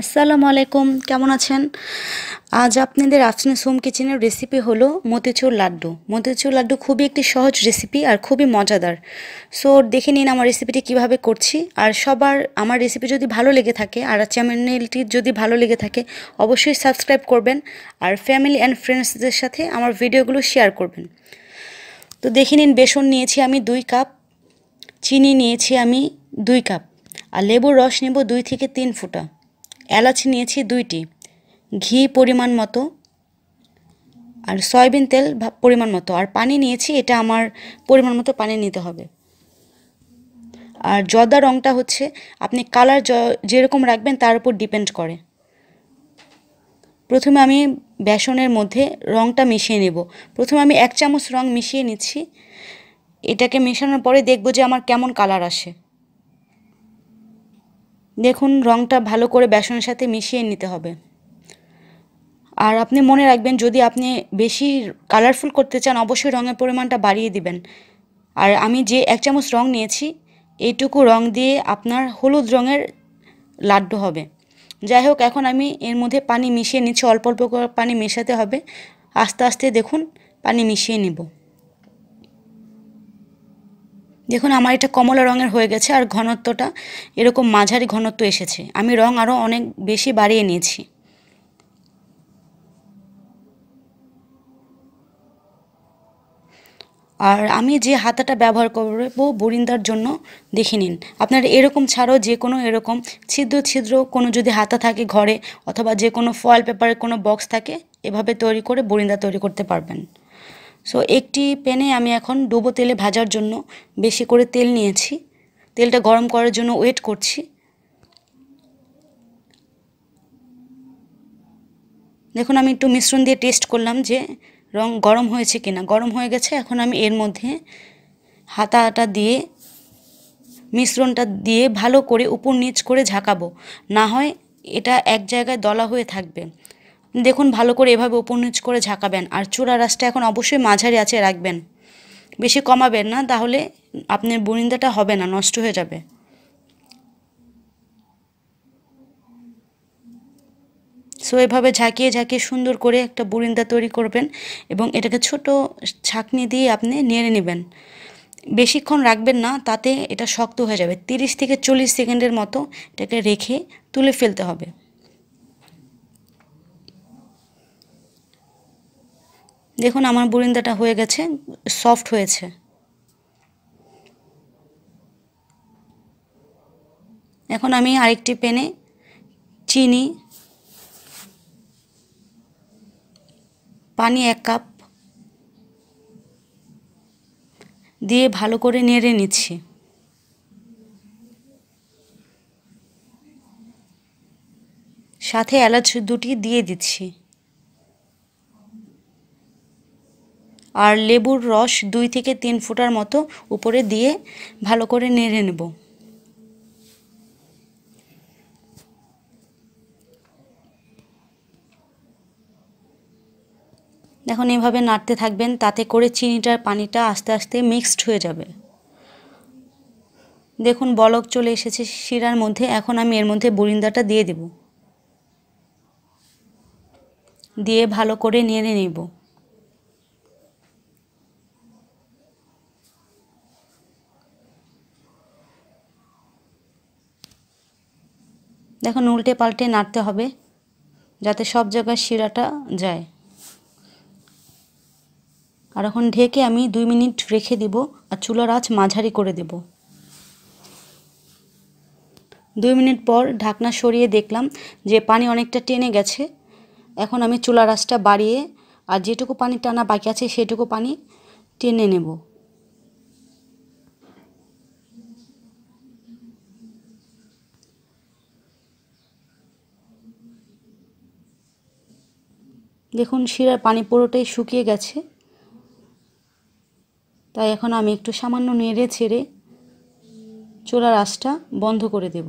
আসসালামু আলাইকুম কেমন আছেন আজ আপনাদের আফসিনা সোম কিচেনের রেসিপি হলো মতিচুর লাড্ডু মতিচুর লাড্ডু খুবই একটি সহজ রেসিপি আর খুবই মজাদার সো দেখে নিন আমার রেসিপিটি কিভাবে করছি আর সবার আমার রেসিপি যদি ভালো লেগে থাকে আর চ্যানেলটি যদি ভালো লেগে থাকে অবশ্যই সাবস্ক্রাইব করবেন আর ফ্যামিলি অ্যান্ড ফ্রেন্ডসদের সাথে আমার ভিডিওগুলো শেয়ার করবেন তো দেখে নিন বেসন নিয়েছি আমি দুই কাপ চিনি নিয়েছি আমি দুই কাপ আর লেবুর রস নেব দুই থেকে তিন ফুটা এলাচ নিয়েছি দুইটি ঘি পরিমাণ মতো আর সয়াবিন তেল পরিমাণ মতো আর পানি নিয়েছি এটা আমার পরিমাণ মতো পানি নিতে হবে আর জদা রঙটা হচ্ছে আপনি কালার যেরকম রাখবেন তার উপর ডিপেন্ড করে প্রথমে আমি বেসনের মধ্যে রঙটা মিশিয়ে নেব প্রথমে আমি এক চামচ রং মিশিয়ে নিচ্ছি এটাকে মেশানোর পরে দেখব যে আমার কেমন কালার আসে দেখুন রঙটা ভালো করে বেসনের সাথে মিশিয়ে নিতে হবে আর আপনি মনে রাখবেন যদি আপনি বেশি কালারফুল করতে চান অবশ্যই রঙের পরিমাণটা বাড়িয়ে দিবেন আর আমি যে এক চামচ রং নিয়েছি এইটুকু রং দিয়ে আপনার হলুদ রঙের লাড্ডু হবে যাই হোক এখন আমি এর মধ্যে পানি মিশিয়ে নিচ্ছি অল্প অল্প করে পানি মেশাতে হবে আস্তে আস্তে দেখুন পানি মিশিয়ে নেবো দেখুন আমার এটা কমলা রঙের হয়ে গেছে আর ঘনত্বটা এরকম মাঝারি ঘনত্ব এসেছে আমি রং আরও অনেক বেশি বাড়িয়ে নিয়েছি আর আমি যে হাতাটা ব্যবহার করবো বরিন্দার জন্য দেখে নিন আপনারা এরকম ছাড়াও যে কোনো এরকম ছিদ্র ছিদ্র কোনো যদি হাতা থাকে ঘরে অথবা যে কোনো ফয়েল পেপারের কোনো বক্স থাকে এভাবে তৈরি করে বরিন্দা তৈরি করতে পারবেন সো একটি প্যানে আমি এখন ডুবো তেলে ভাজার জন্য বেশি করে তেল নিয়েছি তেলটা গরম করার জন্য ওয়েট করছি দেখুন আমি একটু মিশ্রণ দিয়ে টেস্ট করলাম যে রং গরম হয়েছে কিনা গরম হয়ে গেছে এখন আমি এর মধ্যে হাতাটা দিয়ে মিশ্রণটা দিয়ে ভালো করে উপর নিচ করে ঝাঁকাবো না হয় এটা এক জায়গায় দলা হয়ে থাকবে দেখুন ভালো করে এভাবে উপনিচ করে ঝাঁকাবেন আর চূড়া রাসটা এখন অবশ্যই মাঝারি আছে রাখবেন বেশি কমাবেন না তাহলে আপনার বুনিন্দাটা হবে না নষ্ট হয়ে যাবে সো এভাবে ঝাঁকিয়ে ঝাঁকিয়ে সুন্দর করে একটা বুরিন্দা তৈরি করবেন এবং এটাকে ছোট ছাঁকনি দিয়ে আপনি নেড়ে নেবেন বেশিক্ষণ রাখবেন না তাতে এটা শক্ত হয়ে যাবে 30 থেকে চল্লিশ সেকেন্ডের মতো এটাকে রেখে তুলে ফেলতে হবে দেখুন আমার বুরিন্দাটা হয়ে গেছে সফট হয়েছে এখন আমি আরেকটি পেনে চিনি পানি এক কাপ দিয়ে ভালো করে নেড়ে নিচ্ছি সাথে এলাচ দুটি দিয়ে দিচ্ছি আর লেবুর রস দুই থেকে তিন ফুটার মতো উপরে দিয়ে ভালো করে নেড়ে নেব দেখুন এভাবে নাড়তে থাকবেন তাতে করে চিনিটার পানিটা আস্তে আস্তে মিক্সড হয়ে যাবে দেখুন বলক চলে এসেছে শিরার মধ্যে এখন আমি এর মধ্যে বরিন্দাটা দিয়ে দেব দিয়ে ভালো করে নেড়ে নেবো দেখুন উল্টে পাল্টে নাড়তে হবে যাতে সব জায়গায় শিরাটা যায় আর এখন ঢেকে আমি দুই মিনিট রেখে দিব আর চুলার আঁচ মাঝারি করে দেব দুই মিনিট পর ঢাকনা সরিয়ে দেখলাম যে পানি অনেকটা টেনে গেছে এখন আমি চুলার আঁচটা বাড়িয়ে আর যেটুকু পানি টানা বাকি আছে সেটুকু পানি টেনে নেবো দেখুন শিরার পানি পুরোটাই শুকিয়ে গেছে তাই এখন আমি একটু সামান্য নেড়ে ছেড়ে চোলার আঁচটা বন্ধ করে দেব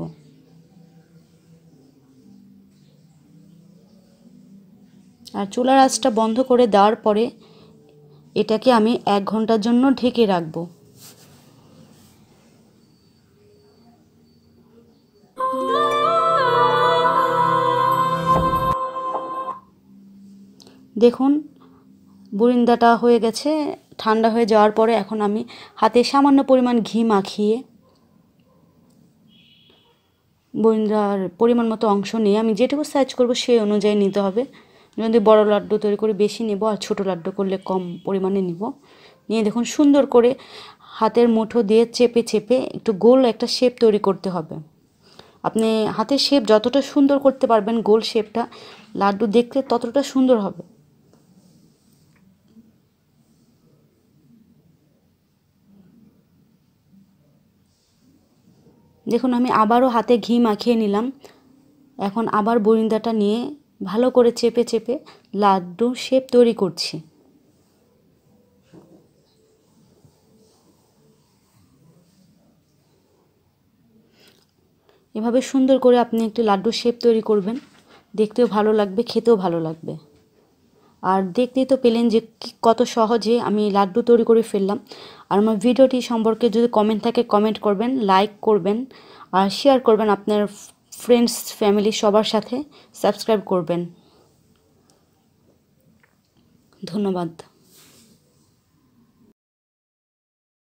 আর চোলার আঁচটা বন্ধ করে দেওয়ার পরে এটাকে আমি এক ঘন্টার জন্য ঢেকে রাখবো দেখুন বুরিন্দাটা হয়ে গেছে ঠান্ডা হয়ে যাওয়ার পরে এখন আমি হাতে সামান্য পরিমাণ ঘি মাখিয়ে বুরিন্দার পরিমাণ মতো অংশ নিয়ে আমি যেটুকু সাইজ করব সেই অনুযায়ী নিতে হবে যদি বড় লাড্ডু তৈরি করে বেশি নেব আর ছোট লাড্ডু করলে কম পরিমাণে নিব নিয়ে দেখুন সুন্দর করে হাতের মুঠো দিয়ে চেপে চেপে একটু গোল একটা শেপ তৈরি করতে হবে আপনি হাতের শেপ যতটা সুন্দর করতে পারবেন গোল শেপটা লাড্ডু দেখতে ততটা সুন্দর হবে দেখুন আমি আবারও হাতে ঘি মাখিয়ে নিলাম এখন আবার বরিন্দাটা নিয়ে ভালো করে চেপে চেপে লাড্ডু শেপ তৈরি করছি এভাবে সুন্দর করে আপনি একটি লাড্ডু শেপ তৈরি করবেন দেখতেও ভালো লাগবে খেতেও ভালো লাগবে আর দেখতেই তো পেলেন যে কত সহজে আমি লাড্ডু তৈরি করে ফেললাম আর আমার ভিডিওটি সম্পর্কে যদি কমেন্ট থাকে কমেন্ট করবেন লাইক করবেন আর শেয়ার করবেন আপনার ফ্রেন্ডস ফ্যামিলি সবার সাথে সাবস্ক্রাইব করবেন ধন্যবাদ